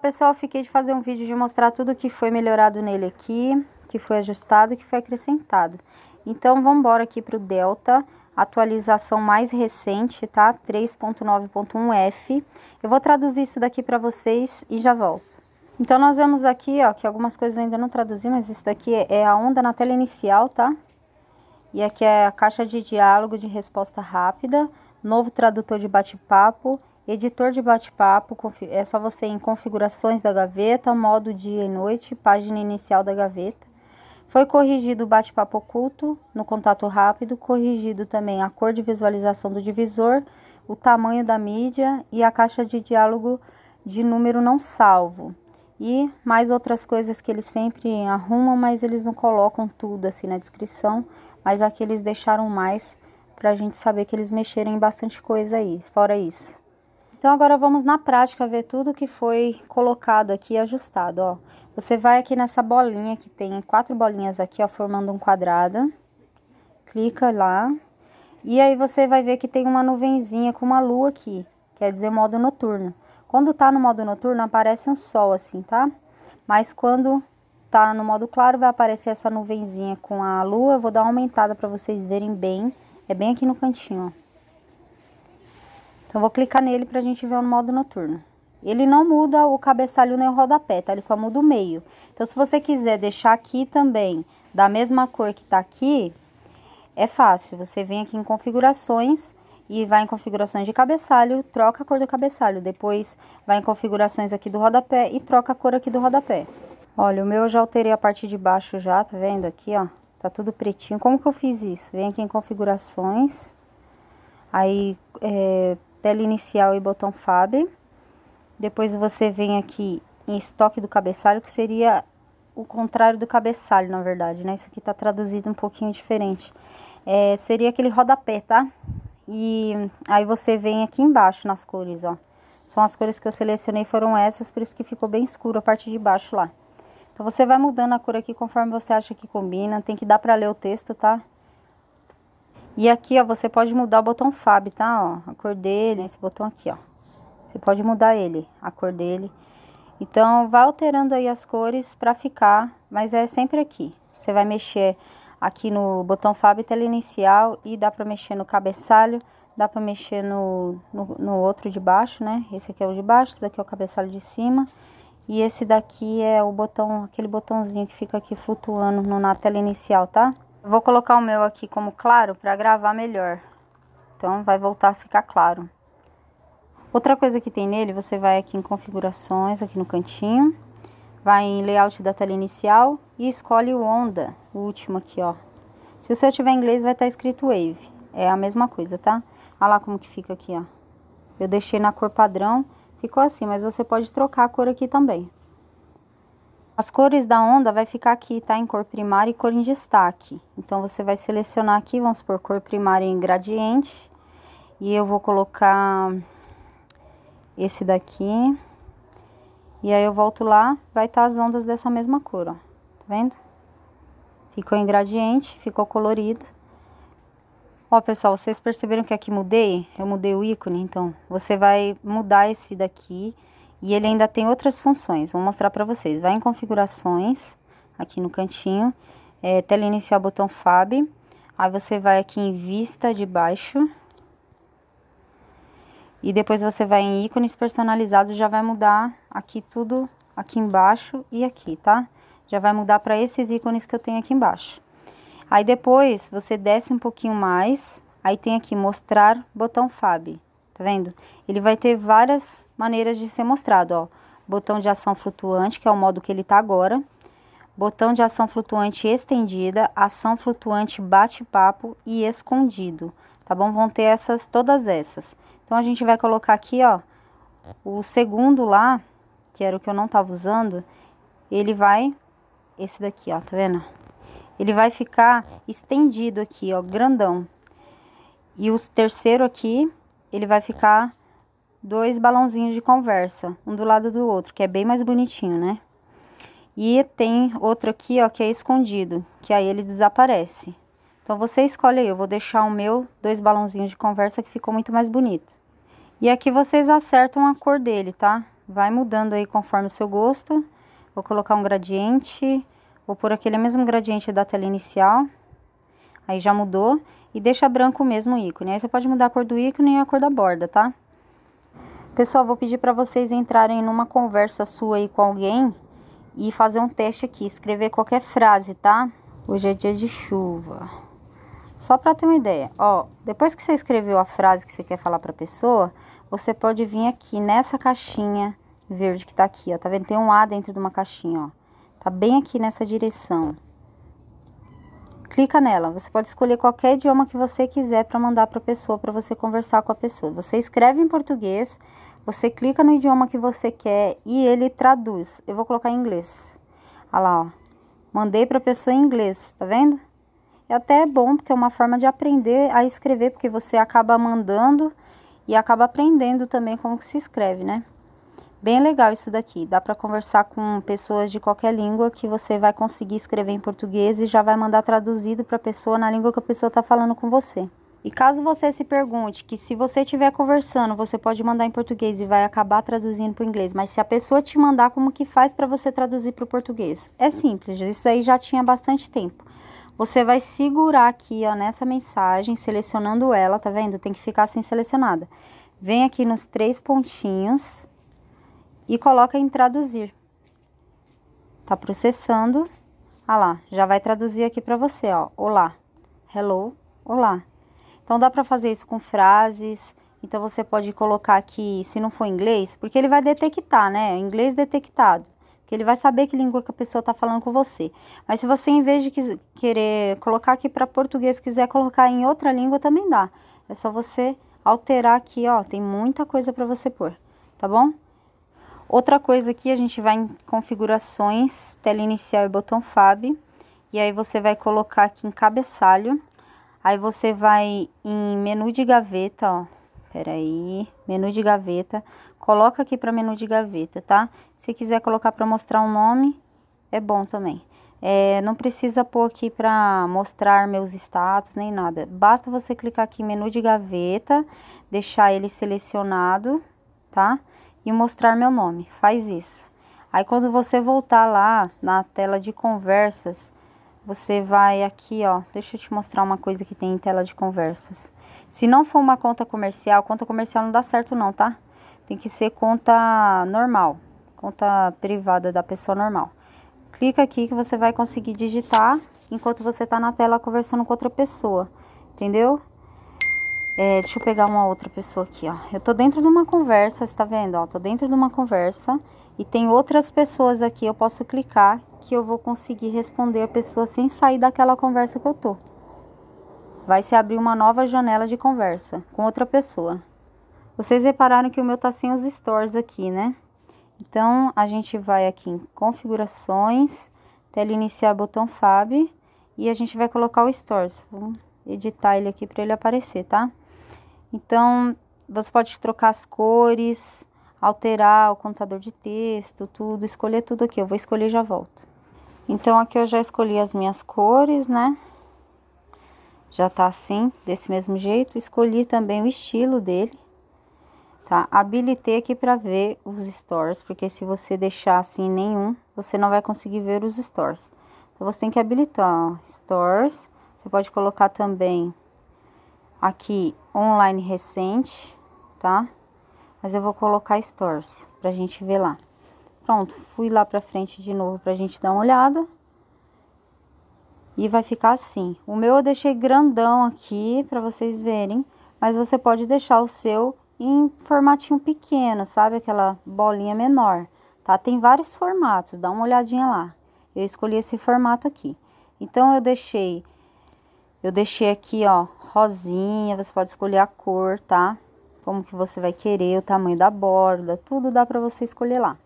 Pessoal, fiquei de fazer um vídeo de mostrar tudo que foi melhorado nele aqui, que foi ajustado que foi acrescentado. Então, vamos embora aqui para o Delta, atualização mais recente, tá? 3.9.1F. Eu vou traduzir isso daqui para vocês e já volto. Então, nós vemos aqui, ó, que algumas coisas ainda não traduzi, mas isso daqui é, é a onda na tela inicial, tá? E aqui é a caixa de diálogo de resposta rápida, novo tradutor de bate-papo, Editor de bate-papo, é só você ir em configurações da gaveta, modo dia e noite, página inicial da gaveta. Foi corrigido o bate-papo oculto no contato rápido, corrigido também a cor de visualização do divisor, o tamanho da mídia e a caixa de diálogo de número não salvo. E mais outras coisas que eles sempre arrumam, mas eles não colocam tudo assim na descrição, mas aqui eles deixaram mais para a gente saber que eles mexeram em bastante coisa aí, fora isso. Então agora vamos na prática ver tudo que foi colocado aqui ajustado, ó. Você vai aqui nessa bolinha que tem quatro bolinhas aqui, ó, formando um quadrado. Clica lá. E aí você vai ver que tem uma nuvenzinha com uma lua aqui, quer dizer modo noturno. Quando tá no modo noturno aparece um sol assim, tá? Mas quando tá no modo claro vai aparecer essa nuvenzinha com a lua. Eu vou dar uma aumentada para vocês verem bem. É bem aqui no cantinho, ó. Então, vou clicar nele para a gente ver no modo noturno. Ele não muda o cabeçalho nem o rodapé, tá? Ele só muda o meio. Então, se você quiser deixar aqui também da mesma cor que tá aqui, é fácil. Você vem aqui em configurações e vai em configurações de cabeçalho, troca a cor do cabeçalho. Depois vai em configurações aqui do rodapé e troca a cor aqui do rodapé. Olha, o meu eu já alterei a parte de baixo já, tá vendo aqui, ó? Tá tudo pretinho. Como que eu fiz isso? Vem aqui em configurações, aí é, tela inicial e botão FAB. Depois você vem aqui em estoque do cabeçalho, que seria o contrário do cabeçalho, na verdade, né? Isso aqui tá traduzido um pouquinho diferente. É, seria aquele rodapé, tá? E aí você vem aqui embaixo nas cores, ó. São as cores que eu selecionei, foram essas, por isso que ficou bem escuro a parte de baixo lá. Então, você vai mudando a cor aqui conforme você acha que combina. Tem que dar pra ler o texto, tá? E aqui, ó, você pode mudar o botão Fab, tá? Ó, a cor dele, esse botão aqui, ó. Você pode mudar ele, a cor dele. Então, vai alterando aí as cores pra ficar, mas é sempre aqui. Você vai mexer aqui no botão Fab tela inicial e dá pra mexer no cabeçalho, dá pra mexer no, no, no outro de baixo, né? Esse aqui é o de baixo, esse daqui é o cabeçalho de cima. E esse daqui é o botão, aquele botãozinho que fica aqui flutuando no, na tela inicial, tá? Vou colocar o meu aqui como claro para gravar melhor. Então, vai voltar a ficar claro. Outra coisa que tem nele, você vai aqui em configurações, aqui no cantinho. Vai em layout da tela inicial e escolhe o onda, o último aqui, ó. Se o seu tiver inglês, vai estar tá escrito wave. É a mesma coisa, tá? Olha lá como que fica aqui, ó. Eu deixei na cor padrão, ficou assim, mas você pode trocar a cor aqui também. As cores da onda vai ficar aqui, tá? Em cor primária e cor em destaque. Então, você vai selecionar aqui, vamos por cor primária em gradiente. E eu vou colocar esse daqui. E aí, eu volto lá, vai estar tá as ondas dessa mesma cor, ó. Tá vendo? Ficou em gradiente, ficou colorido. Ó, pessoal, vocês perceberam que aqui mudei? Eu mudei o ícone, então, você vai mudar esse daqui e ele ainda tem outras funções, vou mostrar para vocês. Vai em configurações, aqui no cantinho, é, tela inicial, botão FAB. Aí você vai aqui em vista de baixo. E depois você vai em ícones personalizados, já vai mudar aqui tudo, aqui embaixo e aqui, tá? Já vai mudar para esses ícones que eu tenho aqui embaixo. Aí depois, você desce um pouquinho mais, aí tem aqui mostrar botão FAB. Tá vendo? Ele vai ter várias maneiras de ser mostrado, ó. Botão de ação flutuante, que é o modo que ele tá agora. Botão de ação flutuante estendida, ação flutuante bate-papo e escondido, tá bom? Vão ter essas, todas essas. Então, a gente vai colocar aqui, ó, o segundo lá, que era o que eu não tava usando, ele vai, esse daqui, ó, tá vendo? Ele vai ficar estendido aqui, ó, grandão. E o terceiro aqui, ele vai ficar dois balãozinhos de conversa, um do lado do outro, que é bem mais bonitinho, né? E tem outro aqui, ó, que é escondido, que aí ele desaparece. Então, você escolhe aí, eu vou deixar o meu dois balãozinhos de conversa, que ficou muito mais bonito. E aqui vocês acertam a cor dele, tá? Vai mudando aí conforme o seu gosto. Vou colocar um gradiente, vou por aquele mesmo gradiente da tela inicial. Aí já mudou e deixa branco mesmo o ícone. Aí você pode mudar a cor do ícone e a cor da borda, tá? Pessoal, vou pedir para vocês entrarem numa conversa sua aí com alguém e fazer um teste aqui, escrever qualquer frase, tá? Hoje é dia de chuva. Só para ter uma ideia, ó, depois que você escreveu a frase que você quer falar para a pessoa, você pode vir aqui nessa caixinha verde que tá aqui, ó, tá vendo? Tem um A dentro de uma caixinha, ó. Tá bem aqui nessa direção clica nela. Você pode escolher qualquer idioma que você quiser para mandar para a pessoa, para você conversar com a pessoa. Você escreve em português, você clica no idioma que você quer e ele traduz. Eu vou colocar em inglês. Olha lá, ó. Mandei para a pessoa em inglês, tá vendo? É até bom porque é uma forma de aprender a escrever, porque você acaba mandando e acaba aprendendo também como que se escreve, né? Bem legal isso daqui. Dá para conversar com pessoas de qualquer língua que você vai conseguir escrever em português e já vai mandar traduzido para a pessoa na língua que a pessoa está falando com você. E caso você se pergunte que se você estiver conversando, você pode mandar em português e vai acabar traduzindo para o inglês, mas se a pessoa te mandar, como que faz para você traduzir para o português? É simples, isso aí já tinha bastante tempo. Você vai segurar aqui, ó, nessa mensagem, selecionando ela, tá vendo? Tem que ficar assim selecionada. Vem aqui nos três pontinhos e coloca em traduzir. Tá processando. Ah lá, já vai traduzir aqui para você, ó. Olá. Hello. Olá. Então dá para fazer isso com frases. Então você pode colocar aqui, se não for inglês, porque ele vai detectar, né? Inglês detectado. Porque ele vai saber que língua que a pessoa tá falando com você. Mas se você em vez de querer colocar aqui para português, quiser colocar em outra língua também dá. É só você alterar aqui, ó, tem muita coisa para você pôr, tá bom? Outra coisa aqui, a gente vai em configurações, tela inicial e botão FAB. E aí você vai colocar aqui em cabeçalho. Aí você vai em menu de gaveta, ó. Peraí, menu de gaveta. Coloca aqui para menu de gaveta, tá? Se quiser colocar para mostrar um nome, é bom também. É, não precisa pôr aqui para mostrar meus status nem nada. Basta você clicar aqui em menu de gaveta, deixar ele selecionado, tá? e mostrar meu nome. Faz isso. Aí quando você voltar lá na tela de conversas, você vai aqui, ó. Deixa eu te mostrar uma coisa que tem em tela de conversas. Se não for uma conta comercial, conta comercial não dá certo não, tá? Tem que ser conta normal, conta privada da pessoa normal. Clica aqui que você vai conseguir digitar enquanto você tá na tela conversando com outra pessoa, entendeu? É, deixa eu pegar uma outra pessoa aqui, ó. Eu tô dentro de uma conversa, está vendo? Ó, tô dentro de uma conversa e tem outras pessoas aqui. Eu posso clicar que eu vou conseguir responder a pessoa sem sair daquela conversa que eu tô. Vai se abrir uma nova janela de conversa com outra pessoa. Vocês repararam que o meu tá sem os stores aqui, né? Então, a gente vai aqui em configurações, tela iniciar botão FAB e a gente vai colocar o stores. Vamos editar ele aqui para ele aparecer, tá? Então, você pode trocar as cores, alterar o contador de texto, tudo, escolher tudo aqui. Eu vou escolher e já volto. Então, aqui eu já escolhi as minhas cores, né? Já tá assim, desse mesmo jeito. Escolhi também o estilo dele, tá? Habilitei aqui para ver os stores, porque se você deixar assim nenhum, você não vai conseguir ver os stores. Então, você tem que habilitar, ó, stores. Você pode colocar também aqui online recente, tá? Mas eu vou colocar stores pra gente ver lá. Pronto, fui lá pra frente de novo pra gente dar uma olhada. E vai ficar assim. O meu eu deixei grandão aqui pra vocês verem, mas você pode deixar o seu em formatinho pequeno, sabe? Aquela bolinha menor, tá? Tem vários formatos, dá uma olhadinha lá. Eu escolhi esse formato aqui. Então, eu deixei eu deixei aqui, ó, rosinha, você pode escolher a cor, tá? Como que você vai querer, o tamanho da borda, tudo dá pra você escolher lá.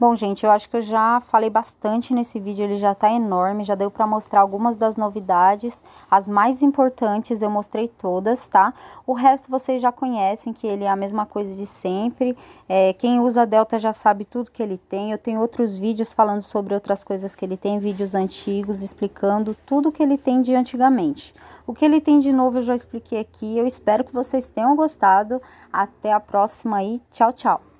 Bom, gente, eu acho que eu já falei bastante nesse vídeo, ele já tá enorme, já deu para mostrar algumas das novidades, as mais importantes eu mostrei todas, tá? O resto vocês já conhecem, que ele é a mesma coisa de sempre, é, quem usa Delta já sabe tudo que ele tem, eu tenho outros vídeos falando sobre outras coisas que ele tem, vídeos antigos, explicando tudo que ele tem de antigamente. O que ele tem de novo eu já expliquei aqui, eu espero que vocês tenham gostado, até a próxima e tchau, tchau!